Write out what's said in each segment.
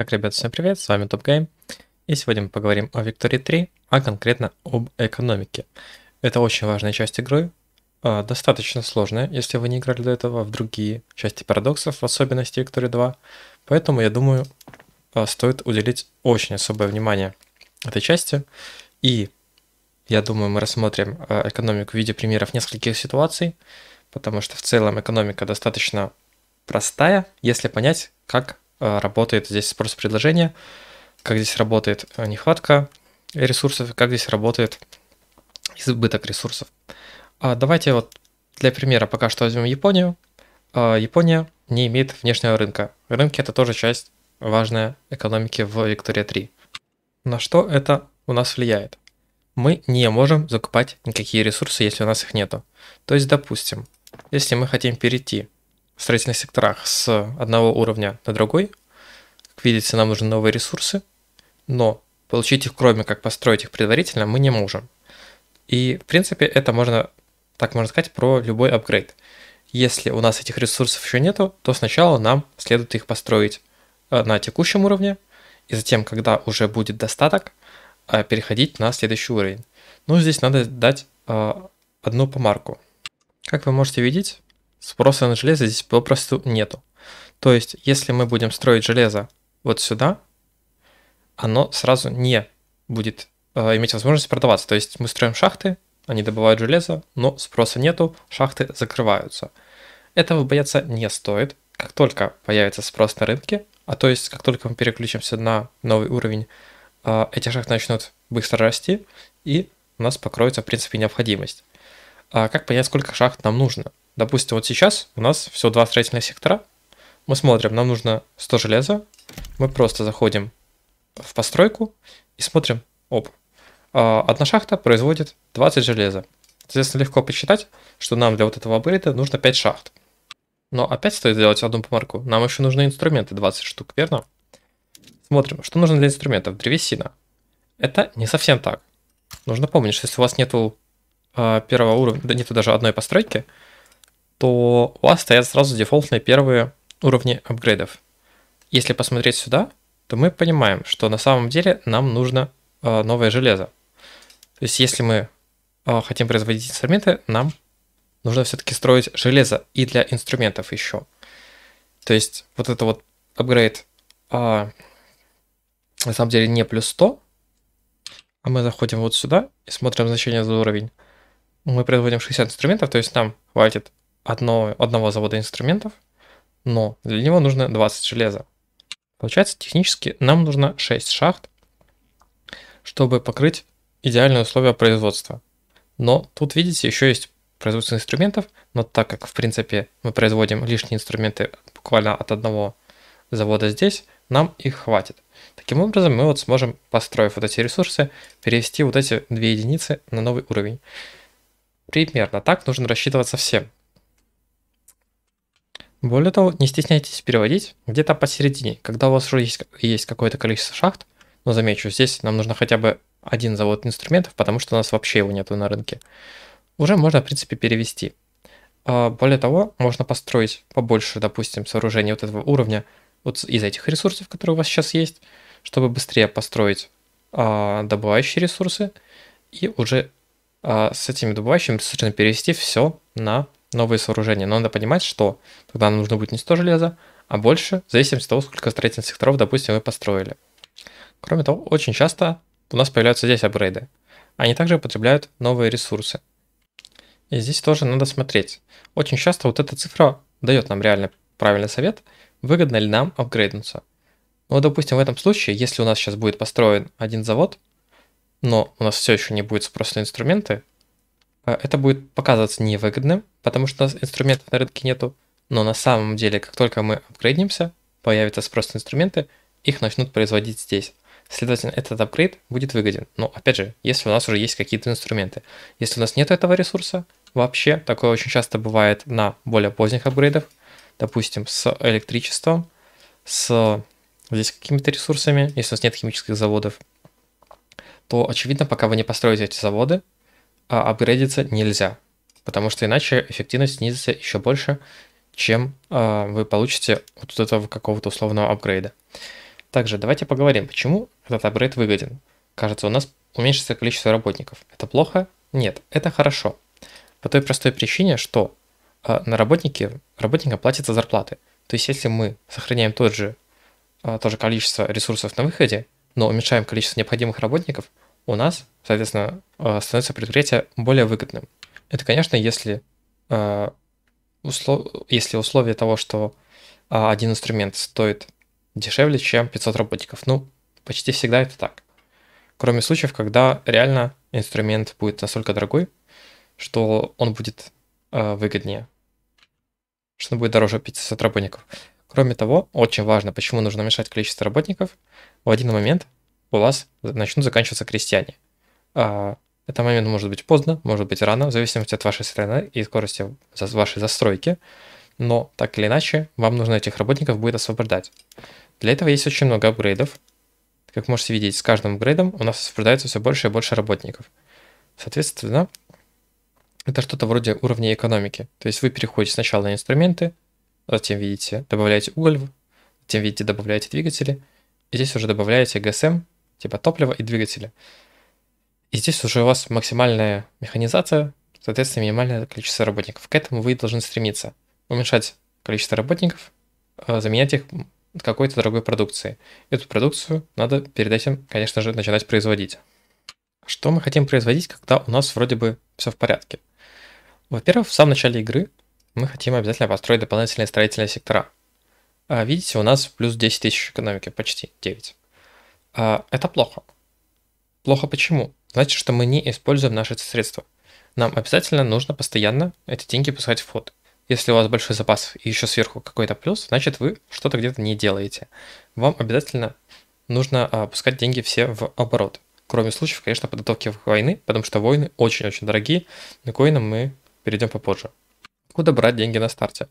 Так, ребят, всем привет, с вами TopGame. И сегодня мы поговорим о Victory 3, а конкретно об экономике. Это очень важная часть игры, а, достаточно сложная, если вы не играли до этого а в другие части парадоксов, в особенности Victory 2. Поэтому, я думаю, а, стоит уделить очень особое внимание этой части. И я думаю, мы рассмотрим экономику в виде примеров нескольких ситуаций, потому что в целом экономика достаточно простая, если понять, как Э, работает здесь спрос и предложение, как здесь работает э, нехватка ресурсов, как здесь работает избыток ресурсов. А давайте вот для примера пока что возьмем Японию. А, Япония не имеет внешнего рынка. Рынки это тоже часть важная экономики в Виктория 3. На что это у нас влияет? Мы не можем закупать никакие ресурсы, если у нас их нету. То есть, допустим, если мы хотим перейти в строительных секторах с одного уровня на другой. Как видите, нам нужны новые ресурсы, но получить их, кроме как построить их предварительно, мы не можем. И, в принципе, это можно, так можно сказать, про любой апгрейд. Если у нас этих ресурсов еще нету, то сначала нам следует их построить э, на текущем уровне, и затем, когда уже будет достаток, э, переходить на следующий уровень. Ну, здесь надо дать э, одну помарку. Как вы можете видеть, спроса на железо здесь попросту нету. То есть, если мы будем строить железо вот сюда, оно сразу не будет э, иметь возможность продаваться. То есть мы строим шахты, они добывают железо, но спроса нету, шахты закрываются. Этого бояться не стоит. Как только появится спрос на рынке, а то есть как только мы переключимся на новый уровень, э, эти шахты начнут быстро расти, и у нас покроется, в принципе, необходимость. А как понять, сколько шахт нам нужно? Допустим, вот сейчас у нас всего два строительных сектора. Мы смотрим, нам нужно 100 железа. Мы просто заходим в постройку и смотрим, оп, а, одна шахта производит 20 железа. Соответственно, легко посчитать, что нам для вот этого апгрейда нужно 5 шахт. Но опять стоит сделать одну помарку. Нам еще нужны инструменты 20 штук, верно? Смотрим, что нужно для инструментов. Древесина. Это не совсем так. Нужно помнить, что если у вас нету э, первого уровня, да нету даже одной постройки, то у вас стоят сразу дефолтные первые уровни апгрейдов. Если посмотреть сюда, то мы понимаем, что на самом деле нам нужно э, новое железо. То есть если мы э, хотим производить инструменты, нам нужно все-таки строить железо и для инструментов еще. То есть вот это вот апгрейд а, на самом деле не плюс 100, а мы заходим вот сюда и смотрим значение за уровень. Мы производим 60 инструментов, то есть нам хватит одно, одного завода инструментов, но для него нужно 20 железа. Получается, технически нам нужно 6 шахт, чтобы покрыть идеальные условия производства. Но тут, видите, еще есть производство инструментов, но так как, в принципе, мы производим лишние инструменты буквально от одного завода здесь, нам их хватит. Таким образом, мы вот сможем, построив вот эти ресурсы, перевести вот эти две единицы на новый уровень. Примерно так нужно рассчитываться всем. Более того, не стесняйтесь переводить где-то посередине, когда у вас уже есть, есть какое-то количество шахт, но замечу, здесь нам нужно хотя бы один завод инструментов, потому что у нас вообще его нету на рынке. Уже можно, в принципе, перевести. А, более того, можно построить побольше, допустим, сооружение вот этого уровня вот из этих ресурсов, которые у вас сейчас есть, чтобы быстрее построить а, добывающие ресурсы и уже а, с этими добывающими ресурсами перевести все на новые сооружения. Но надо понимать, что тогда нам нужно будет не 100 железа, а больше, в зависимости от того, сколько строительных секторов, допустим, вы построили. Кроме того, очень часто у нас появляются здесь апгрейды. Они также потребляют новые ресурсы. И здесь тоже надо смотреть. Очень часто вот эта цифра дает нам реально правильный совет, выгодно ли нам апгрейднуться. ну, допустим, в этом случае, если у нас сейчас будет построен один завод, но у нас все еще не будет спроса на инструменты, а, это будет показываться невыгодным, потому что у нас инструментов на рынке нету, но на самом деле, как только мы апгрейдимся, появятся спрос на инструменты, их начнут производить здесь. Следовательно, этот апгрейд будет выгоден. Но опять же, если у нас уже есть какие-то инструменты. Если у нас нет этого ресурса, вообще, такое очень часто бывает на более поздних апгрейдах, допустим, с электричеством, с здесь какими-то ресурсами, если у нас нет химических заводов, то, очевидно, пока вы не построите эти заводы, а, апгрейдиться нельзя, потому что иначе эффективность снизится еще больше, чем а, вы получите вот от этого какого-то условного апгрейда. Также давайте поговорим, почему этот апгрейд выгоден. Кажется, у нас уменьшится количество работников. Это плохо? Нет, это хорошо. По той простой причине, что а, на работники, работника платятся зарплаты. То есть если мы сохраняем тот же, то же количество ресурсов на выходе, но уменьшаем количество необходимых работников, у нас, соответственно, э, становится предприятие более выгодным. Это, конечно, если, э, если условие того, что э, один инструмент стоит дешевле, чем 500 работников. Ну, почти всегда это так. Кроме случаев, когда реально инструмент будет настолько дорогой, что он будет выгоднее, что он будет дороже 500 работников. Кроме того, очень важно, почему нужно мешать количество работников. В один момент – у вас начнут заканчиваться крестьяне. А, это момент может быть поздно, может быть рано, в зависимости от вашей страны и скорости вашей застройки, но так или иначе вам нужно этих работников будет освобождать. Для этого есть очень много апгрейдов. Как можете видеть, с каждым апгрейдом у нас освобождается все больше и больше работников. Соответственно, это что-то вроде уровня экономики. То есть вы переходите сначала на инструменты, затем, видите, добавляете уголь, затем, видите, добавляете двигатели, и здесь уже добавляете ГСМ, типа топлива и двигателя. И здесь уже у вас максимальная механизация, соответственно, минимальное количество работников. К этому вы должны стремиться. Уменьшать количество работников, э, заменять их какой-то дорогой продукцией. Эту продукцию надо перед этим, конечно же, начинать производить. Что мы хотим производить, когда у нас вроде бы все в порядке? Во-первых, в самом начале игры мы хотим обязательно построить дополнительные строительные сектора. А видите, у нас плюс 10 тысяч экономики, почти 9. А, это плохо. Плохо почему? Значит, что мы не используем наши средства. Нам обязательно нужно постоянно эти деньги пускать в ход. Если у вас большой запас и еще сверху какой-то плюс, значит вы что-то где-то не делаете. Вам обязательно нужно а, пускать деньги все в оборот. Кроме случаев, конечно, подготовки к войны, потому что войны очень-очень дорогие, На к войнам мы перейдем попозже. Куда брать деньги на старте?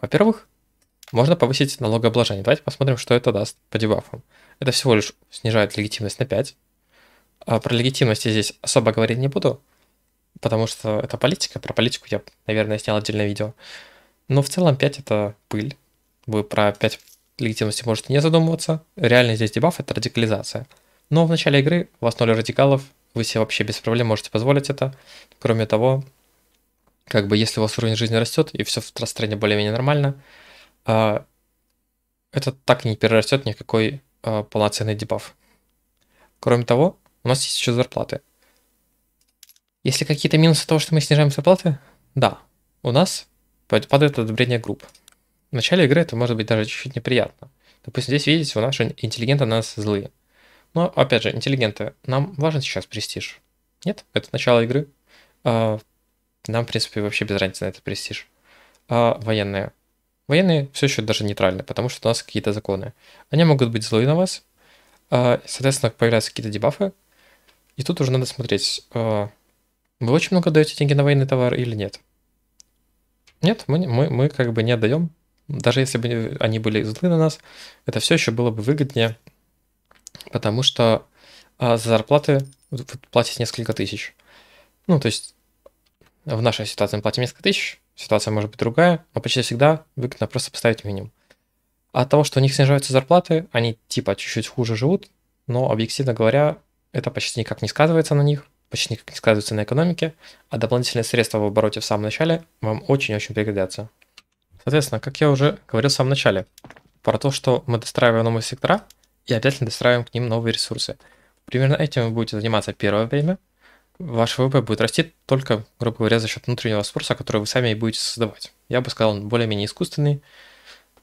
Во-первых, можно повысить налогообложение. Давайте посмотрим, что это даст по дебафам. Это всего лишь снижает легитимность на 5. А про легитимность я здесь особо говорить не буду, потому что это политика. Про политику я, наверное, снял отдельное видео. Но в целом 5 это пыль. Вы про 5 легитимности можете не задумываться. Реально здесь дебаф это радикализация. Но в начале игры у вас 0 радикалов, вы себе вообще без проблем можете позволить это. Кроме того, как бы если у вас уровень жизни растет и все в стране более-менее нормально, а, это так не перерастет никакой а, полноценный дебаф. Кроме того, у нас есть еще зарплаты. Если какие-то минусы того, что мы снижаем зарплаты? Да, у нас падает одобрение групп. В начале игры это может быть даже чуть-чуть неприятно. Допустим, здесь видите, у нас интеллигенты на нас злые. Но, опять же, интеллигенты, нам важен сейчас престиж. Нет, это начало игры. А, нам, в принципе, вообще без разницы на этот престиж. Военные. Военные все еще даже нейтральны, потому что у нас какие-то законы. Они могут быть злые на вас, а, соответственно, появляются какие-то дебафы, и тут уже надо смотреть, а, вы очень много даете деньги на военный товар или нет. Нет, мы, мы, мы как бы не отдаем. Даже если бы они были злы на нас, это все еще было бы выгоднее, потому что а, за зарплаты вы платите несколько тысяч. Ну, то есть в нашей ситуации мы платим несколько тысяч, ситуация может быть другая, но почти всегда выгодно просто поставить минимум. От того, что у них снижаются зарплаты, они типа чуть-чуть хуже живут, но, объективно говоря, это почти никак не сказывается на них, почти никак не сказывается на экономике, а дополнительные средства в обороте в самом начале вам очень-очень пригодятся. Соответственно, как я уже говорил в самом начале, про то, что мы достраиваем новые сектора и обязательно достраиваем к ним новые ресурсы. Примерно этим вы будете заниматься первое время – ваш ВВП будет расти только, грубо говоря, за счет внутреннего спроса, который вы сами и будете создавать. Я бы сказал, он более-менее искусственный.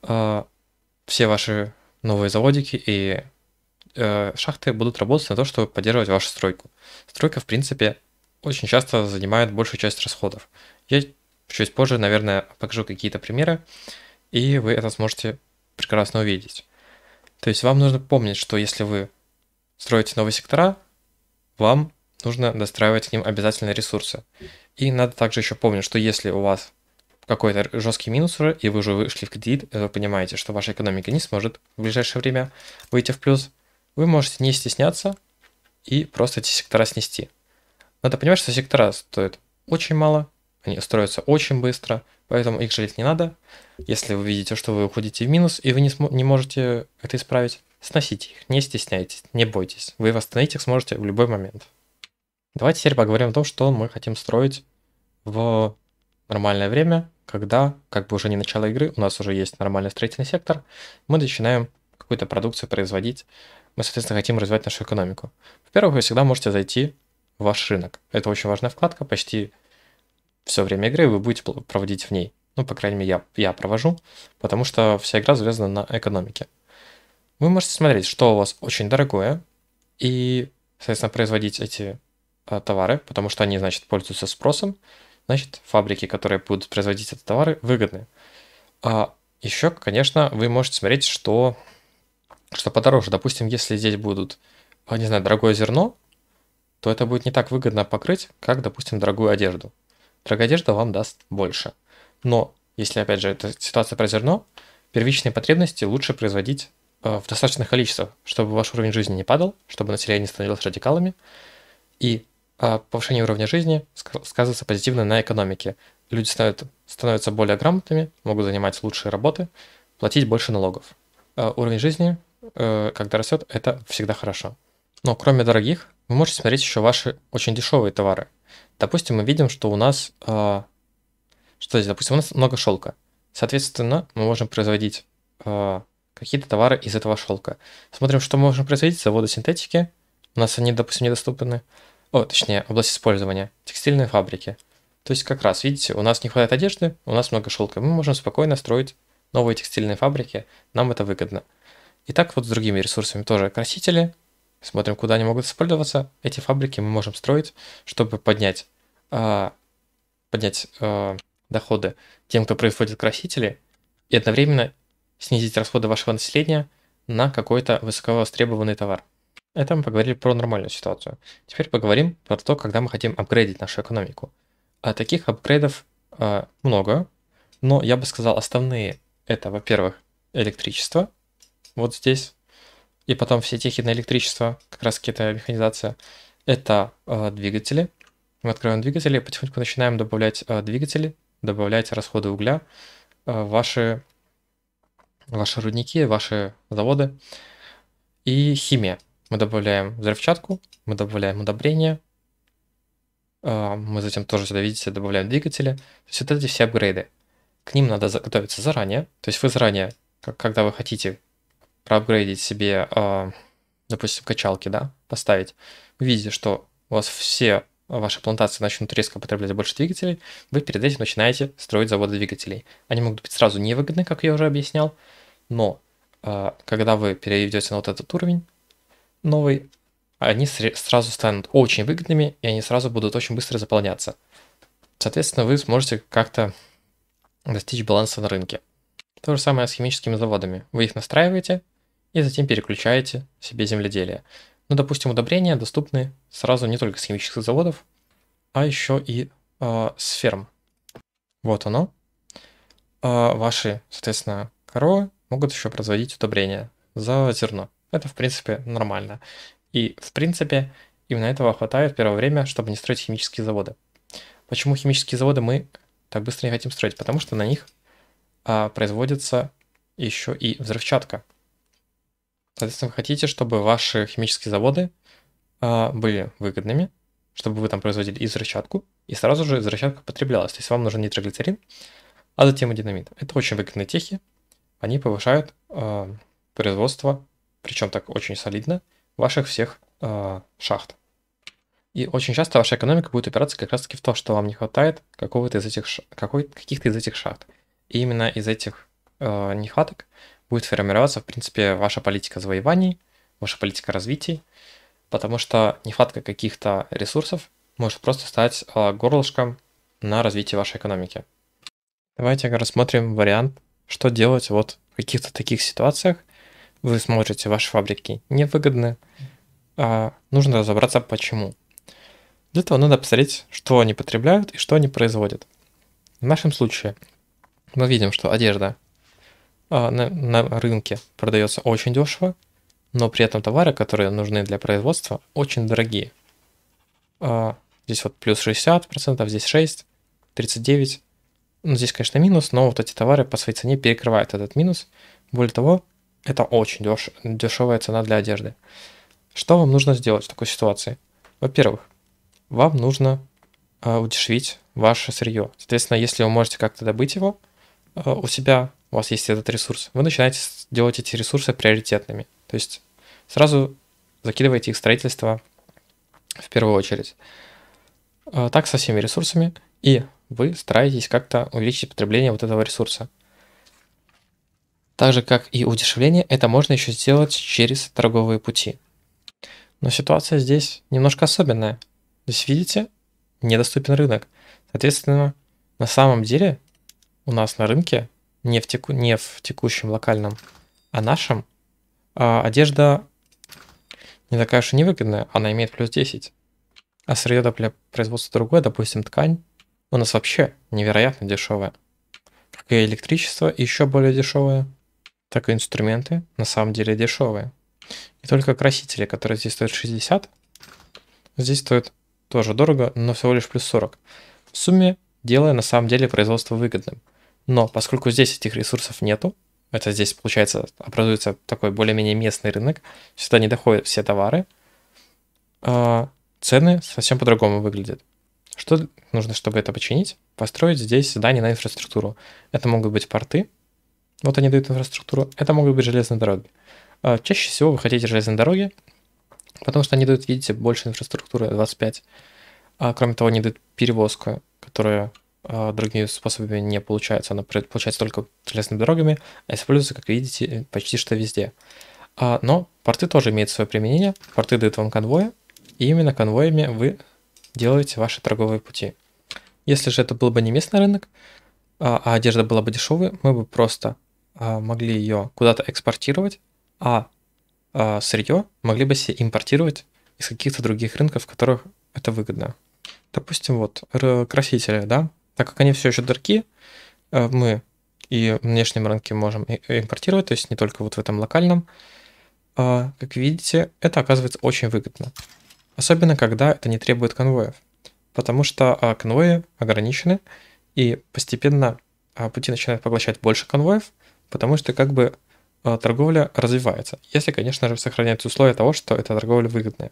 А, все ваши новые заводики и э, шахты будут работать на то, чтобы поддерживать вашу стройку. Стройка, в принципе, очень часто занимает большую часть расходов. Я чуть позже, наверное, покажу какие-то примеры, и вы это сможете прекрасно увидеть. То есть вам нужно помнить, что если вы строите новые сектора, вам нужно достраивать к ним обязательно ресурсы. И надо также еще помнить, что если у вас какой-то жесткий минус уже, и вы уже вышли в кредит, э, вы понимаете, что ваша экономика не сможет в ближайшее время выйти в плюс, вы можете не стесняться и просто эти сектора снести. Надо понимать, что сектора стоят очень мало, они строятся очень быстро, поэтому их жалеть не надо. Если вы видите, что вы уходите в минус, и вы не, не можете это исправить, сносите их, не стесняйтесь, не бойтесь. Вы восстановить их сможете в любой момент. Давайте теперь поговорим о том, что мы хотим строить в нормальное время, когда, как бы уже не начало игры, у нас уже есть нормальный строительный сектор, мы начинаем какую-то продукцию производить, мы, соответственно, хотим развивать нашу экономику. Во-первых, вы всегда можете зайти в ваш рынок. Это очень важная вкладка, почти все время игры вы будете проводить в ней. Ну, по крайней мере, я, я провожу, потому что вся игра завязана на экономике. Вы можете смотреть, что у вас очень дорогое, и, соответственно, производить эти Э, товары, потому что они, значит, пользуются спросом, значит, фабрики, которые будут производить эти товары, выгодны. А еще, конечно, вы можете смотреть, что, что подороже. Допустим, если здесь будут, э, не знаю, дорогое зерно, то это будет не так выгодно покрыть, как, допустим, дорогую одежду. Дорогая одежда вам даст больше. Но, если, опять же, это ситуация про зерно, первичные потребности лучше производить э, в достаточных количествах, чтобы ваш уровень жизни не падал, чтобы население становилось радикалами, и повышение уровня жизни сказывается позитивно на экономике. Люди становятся более грамотными, могут занимать лучшие работы, платить больше налогов. Э, уровень жизни, э, когда растет, это всегда хорошо. Но кроме дорогих, вы можете смотреть еще ваши очень дешевые товары. Допустим, мы видим, что у нас... Э, что здесь? Допустим, у нас много шелка. Соответственно, мы можем производить какие-то товары из этого шелка. Смотрим, что мы можем производить. Заводы синтетики. У нас они, допустим, недоступны о, точнее, область использования, текстильные фабрики. То есть как раз, видите, у нас не хватает одежды, у нас много шелка, мы можем спокойно строить новые текстильные фабрики, нам это выгодно. И так вот с другими ресурсами тоже красители, смотрим, куда они могут использоваться. Эти фабрики мы можем строить, чтобы поднять, э, поднять э, доходы тем, кто производит красители, и одновременно снизить расходы вашего населения на какой-то высоковостребованный товар. Это мы поговорили про нормальную ситуацию. Теперь поговорим про то, когда мы хотим апгрейдить нашу экономику. А таких апгрейдов э, много, но я бы сказал, основные это, во-первых, электричество, вот здесь, и потом все техи на электричество, как раз какие-то механизация, это э, двигатели. Мы открываем двигатели, потихоньку начинаем добавлять э, двигатели, добавлять расходы угля, э, ваши, ваши рудники, ваши заводы и химия. Мы добавляем взрывчатку, мы добавляем удобрения, а, мы затем тоже сюда, видите, добавляем двигатели. То есть вот эти все апгрейды. К ним надо готовиться заранее. То есть вы заранее, когда вы хотите проапгрейдить себе, а, допустим, качалки, да, поставить, вы видите, что у вас все ваши плантации начнут резко потреблять больше двигателей, вы перед этим начинаете строить заводы двигателей. Они могут быть сразу невыгодны, как я уже объяснял, но а, когда вы перейдете на вот этот уровень, новый, они сразу станут очень выгодными, и они сразу будут очень быстро заполняться. Соответственно, вы сможете как-то достичь баланса на рынке. То же самое с химическими заводами. Вы их настраиваете и затем переключаете себе земледелие. Ну, допустим, удобрения доступны сразу не только с химических заводов, а еще и э, с ферм. Вот оно. Э, ваши, соответственно, коровы могут еще производить удобрения за зерно. Это, в принципе, нормально. И, в принципе, именно этого хватает в первое время, чтобы не строить химические заводы. Почему химические заводы мы так быстро не хотим строить? Потому что на них а, производится еще и взрывчатка. Соответственно, вы хотите, чтобы ваши химические заводы а, были выгодными, чтобы вы там производили и взрывчатку, и сразу же взрывчатка потреблялась. То есть вам нужен нитроглицерин, а затем и динамит. Это очень выгодные техи. Они повышают э, производство причем так очень солидно, ваших всех э, шахт. И очень часто ваша экономика будет упираться как раз-таки в то, что вам не хватает какого-то из этих каких-то из этих шахт. И именно из этих э, нехваток будет формироваться, в принципе, ваша политика завоеваний, ваша политика развития потому что нехватка каких-то ресурсов может просто стать э, горлышком на развитие вашей экономики. Давайте рассмотрим вариант, что делать вот в каких-то таких ситуациях, вы смотрите, ваши фабрики невыгодны, а нужно разобраться почему. Для этого надо посмотреть, что они потребляют и что они производят. В нашем случае мы видим, что одежда а, на, на рынке продается очень дешево, но при этом товары, которые нужны для производства, очень дорогие. А, здесь вот плюс 60%, здесь 6, 39. Ну, здесь, конечно, минус, но вот эти товары по своей цене перекрывают этот минус. Более того, это очень деш... дешевая цена для одежды. Что вам нужно сделать в такой ситуации? Во-первых, вам нужно э, а, удешевить ваше сырье. Соответственно, если вы можете как-то добыть его э, у себя, у вас есть этот ресурс, вы начинаете делать эти ресурсы приоритетными. То есть сразу закидываете их строительство в первую очередь. Э, так со всеми ресурсами. И вы стараетесь как-то увеличить потребление вот этого ресурса. Так же, как и удешевление, это можно еще сделать через торговые пути. Но ситуация здесь немножко особенная. Здесь, видите, недоступен рынок. Соответственно, на самом деле у нас на рынке, не в, теку, не в текущем локальном, а нашем, а одежда не такая уж и невыгодная, она имеет плюс 10. А сырье для производства другое, допустим, ткань, у нас вообще невероятно дешевая. Как и электричество, еще более дешевое – так и инструменты на самом деле дешевые. И только красители, которые здесь стоят 60, здесь стоят тоже дорого, но всего лишь плюс 40. В сумме делая на самом деле производство выгодным. Но поскольку здесь этих ресурсов нету, это здесь, получается, образуется такой более-менее местный рынок, сюда не доходят все товары, а, цены совсем по-другому выглядят. Что нужно, чтобы это починить? Построить здесь здание на инфраструктуру. Это могут быть порты, вот они дают инфраструктуру. Это могут быть железные дороги. А, чаще всего вы хотите железные дороги, потому что они дают, видите, больше инфраструктуры 25. А, кроме того, они дают перевозку, которая а, другими способами не получается. Она получается только железными дорогами, а используется, как видите, э, почти что везде. А, но порты тоже имеют свое применение. Порты дают вам конвои, и именно конвоями вы делаете ваши торговые пути. Если же это был бы не местный рынок, а одежда была бы дешевой, мы бы просто а, могли ее куда-то экспортировать, а, а сырье могли бы себе импортировать из каких-то других рынков, в которых это выгодно. Допустим, вот красители, да, так как они все еще дырки, э, мы и в внешнем рынке можем импортировать, то есть не только вот в этом локальном. А, как видите, это оказывается очень выгодно. Особенно, когда это не требует конвоев. Потому что конвои ограничены, и постепенно пути начинают поглощать больше конвоев, потому что как бы э, торговля развивается, если, конечно же, сохраняются условия того, что эта торговля выгодная.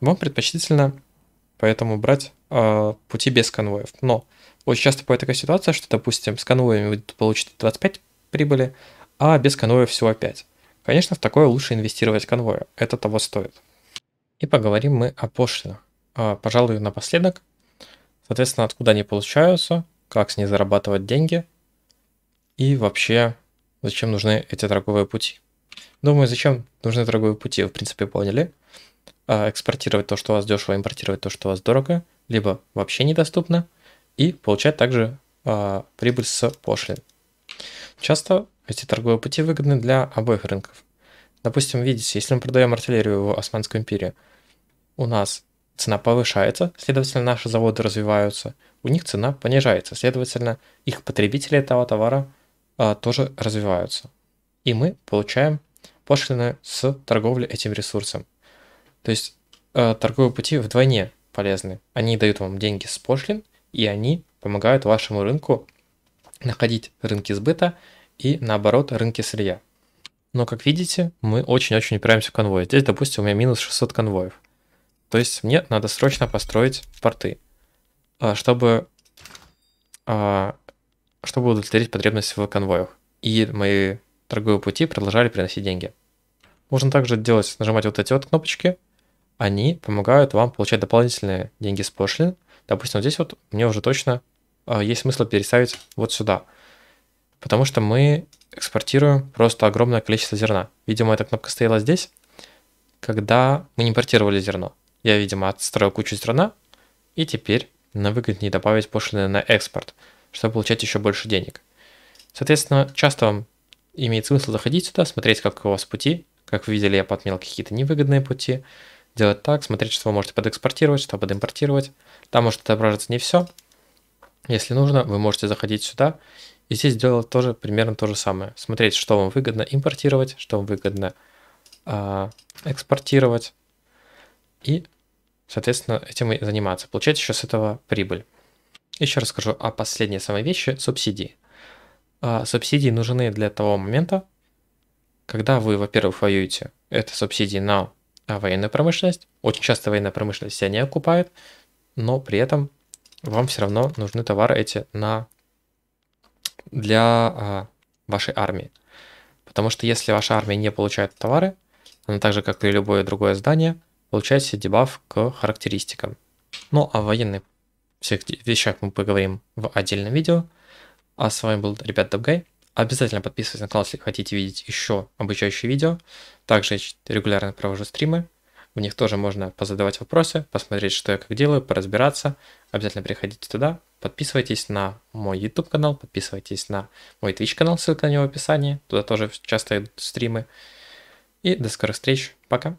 Вам предпочтительно поэтому брать э, пути без конвоев. Но очень часто бывает такая ситуация, что, допустим, с конвоями вы получите 25 прибыли, а без конвоев всего 5. Конечно, в такое лучше инвестировать конвои. это того стоит. И поговорим мы о пошлинах. А, пожалуй, напоследок. Соответственно, откуда они получаются, как с ней зарабатывать деньги и вообще зачем нужны эти торговые пути. Думаю, зачем нужны торговые пути, в принципе, поняли. А, экспортировать то, что у вас дешево, импортировать то, что у вас дорого, либо вообще недоступно, и получать также а, прибыль с пошлин. Часто эти торговые пути выгодны для обоих рынков. Допустим, видите, если мы продаем артиллерию в османской империи, у нас цена повышается, следовательно, наши заводы развиваются, у них цена понижается, следовательно, их потребители этого товара – а, тоже развиваются. И мы получаем пошлины с торговли этим ресурсом. То есть а, торговые пути вдвойне полезны. Они дают вам деньги с пошлин, и они помогают вашему рынку находить рынки сбыта и, наоборот, рынки сырья. Но, как видите, мы очень-очень упираемся в конвой. Здесь, допустим, у меня минус 600 конвоев. То есть мне надо срочно построить порты, а, чтобы чтобы удовлетворить потребность в конвоях. И мои торговые пути продолжали приносить деньги. Можно также делать, нажимать вот эти вот кнопочки. Они помогают вам получать дополнительные деньги с пошлин. Допустим, вот здесь вот мне уже точно а, есть смысл переставить вот сюда. Потому что мы экспортируем просто огромное количество зерна. Видимо, эта кнопка стояла здесь, когда мы импортировали зерно. Я, видимо, отстроил кучу зерна, и теперь на выгоднее добавить пошлины на экспорт – чтобы получать еще больше денег. Соответственно, часто вам имеет смысл заходить сюда, смотреть, как у вас пути. Как вы видели, я подмел какие-то невыгодные пути. Делать так, смотреть, что вы можете подэкспортировать, что подимпортировать. Там может отображаться не все. Если нужно, вы можете заходить сюда и здесь делать тоже примерно то же самое. Смотреть, что вам выгодно импортировать, что вам выгодно э, экспортировать. И, соответственно, этим и заниматься. Получать еще с этого прибыль. Еще расскажу о а последней самой вещи – субсидии. А, субсидии нужны для того момента, когда вы, во-первых, воюете. Это субсидии на а, военную промышленность. Очень часто военная промышленность себя не окупает, но при этом вам все равно нужны товары эти на для а, вашей армии. Потому что если ваша армия не получает товары, она так же, как и любое другое здание, получает себе дебаф к характеристикам. Ну а военные всех вещах мы поговорим в отдельном видео. А с вами был, ребят, Дабгай. Обязательно подписывайтесь на канал, если хотите видеть еще обучающие видео. Также я регулярно провожу стримы. В них тоже можно позадавать вопросы, посмотреть, что я как делаю, поразбираться. Обязательно приходите туда. Подписывайтесь на мой YouTube канал, подписывайтесь на мой Twitch канал, ссылка на него в описании. Туда тоже часто идут стримы. И до скорых встреч. Пока.